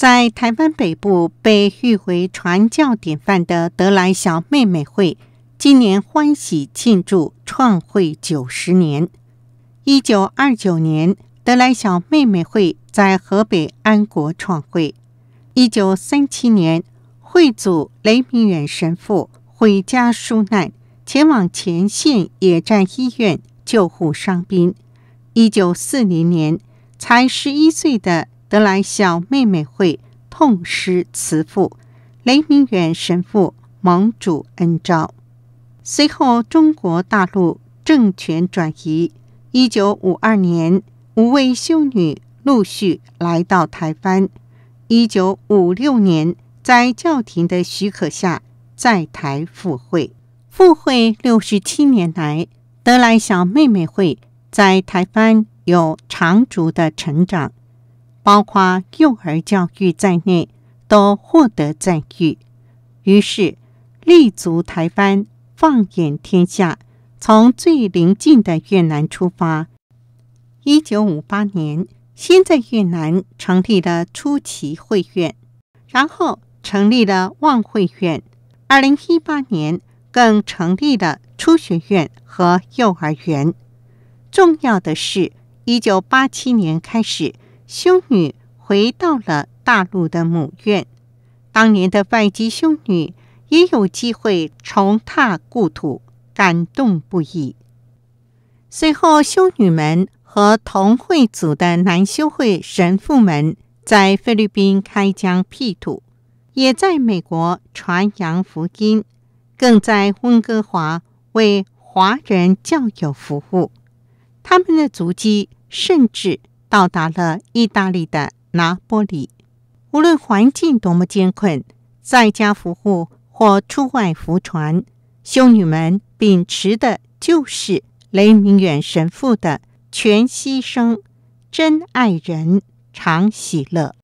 在台湾北部被誉为传教典范的德莱小妹妹会，今年欢喜庆祝创会九十年。一九二九年，德莱小妹妹会在河北安国创会。一九三七年，会祖雷明远神父回家纾难，前往前线野战医院救护伤兵。一九四零年，才十一岁的。德莱小妹妹会痛失慈父雷明远神父，蒙主恩召。随后，中国大陆政权转移。一九五二年，五位修女陆续来到台湾。一九五六年，在教廷的许可下，在台复会。复会六十七年来，德莱小妹妹会在台湾有长足的成长。包括幼儿教育在内，都获得赞誉。于是立足台湾，放眼天下，从最邻近的越南出发。一九五八年，先在越南成立了初奇会院，然后成立了望会院。二零一八年，更成立了初学院和幼儿园。重要的是，一九八七年开始。修女回到了大陆的母院，当年的外籍修女也有机会重踏故土，感动不已。随后，修女们和同会组的男修会神父们在菲律宾开疆辟土，也在美国传扬福音，更在温哥华为华人教友服务。他们的足迹甚至……到达了意大利的拿波里，无论环境多么艰困，在家服务或出外服船，修女们秉持的就是雷明远神父的全牺牲、真爱人、常喜乐。